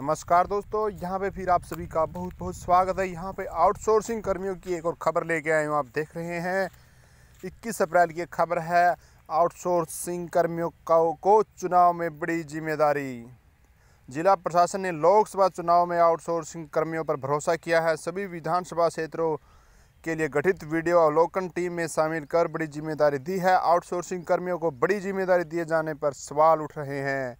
नमस्कार दोस्तों यहाँ पे फिर आप सभी का बहुत बहुत स्वागत है यहाँ पे आउटसोर्सिंग कर्मियों की एक और खबर लेके आए हूँ आप देख रहे हैं 21 अप्रैल की खबर है आउटसोर्सिंग कर्मियों का को चुनाव में बड़ी जिम्मेदारी जिला प्रशासन ने लोकसभा चुनाव में आउटसोर्सिंग कर्मियों पर भरोसा किया है सभी विधानसभा क्षेत्रों के लिए गठित वीडियो अवलोकन टीम में शामिल कर बड़ी जिम्मेदारी दी है आउटसोर्सिंग कर्मियों को बड़ी जिम्मेदारी दिए जाने पर सवाल उठ रहे हैं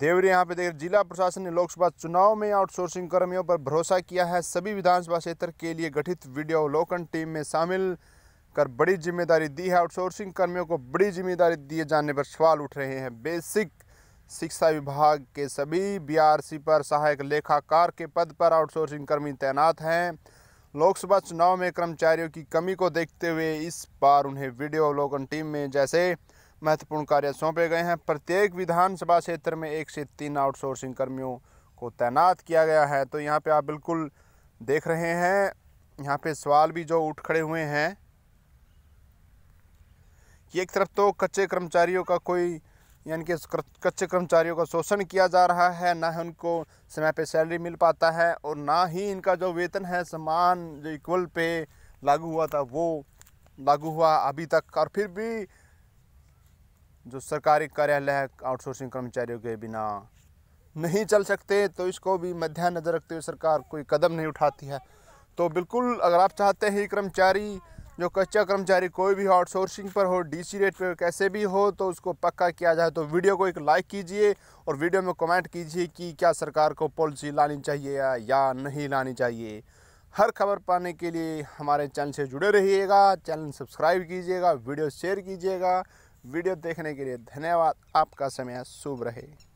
देवरी यहाँ पे देख जिला प्रशासन ने लोकसभा चुनाव में आउटसोर्सिंग कर्मियों पर भरोसा किया है सभी विधानसभा क्षेत्र के लिए गठित वीडियो अवलोकन टीम में शामिल कर बड़ी जिम्मेदारी दी है आउटसोर्सिंग कर्मियों को बड़ी जिम्मेदारी दिए जाने पर सवाल उठ रहे हैं बेसिक शिक्षा विभाग के सभी बी पर सहायक लेखाकार के पद पर आउटसोर्सिंग कर्मी तैनात हैं लोकसभा चुनाव में कर्मचारियों की कमी को देखते हुए इस बार उन्हें वीडियो अवलोकन टीम में जैसे महत्वपूर्ण कार्य सौंपे गए हैं प्रत्येक विधानसभा क्षेत्र में एक से तीन आउटसोर्सिंग कर्मियों को तैनात किया गया है तो यहाँ पे आप बिल्कुल देख रहे हैं यहाँ पे सवाल भी जो उठ खड़े हुए हैं कि एक तरफ तो कच्चे कर्मचारियों का कोई यानी कि कच्चे कर्मचारियों का शोषण किया जा रहा है ना ही उनको समय पे सैलरी मिल पाता है और ना ही इनका जो वेतन है समान जो इक्वल पे लागू हुआ था वो लागू हुआ अभी तक और फिर भी जो सरकारी कार्यालय है आउटसोर्सिंग कर्मचारियों के बिना नहीं चल सकते तो इसको भी मध्यानजर रखते हुए सरकार कोई कदम नहीं उठाती है तो बिल्कुल अगर आप चाहते हैं कर्मचारी जो कच्चा कर्मचारी कोई भी आउटसोर्सिंग पर हो डीसी रेट पर कैसे भी हो तो उसको पक्का किया जाए तो वीडियो को एक लाइक कीजिए और वीडियो में कमेंट कीजिए कि क्या सरकार को पॉलिसी लानी चाहिए या नहीं लानी चाहिए हर खबर पाने के लिए हमारे चैनल से जुड़े रहिएगा चैनल सब्सक्राइब कीजिएगा वीडियो शेयर कीजिएगा वीडियो देखने के लिए धन्यवाद आपका समय शुभ रहे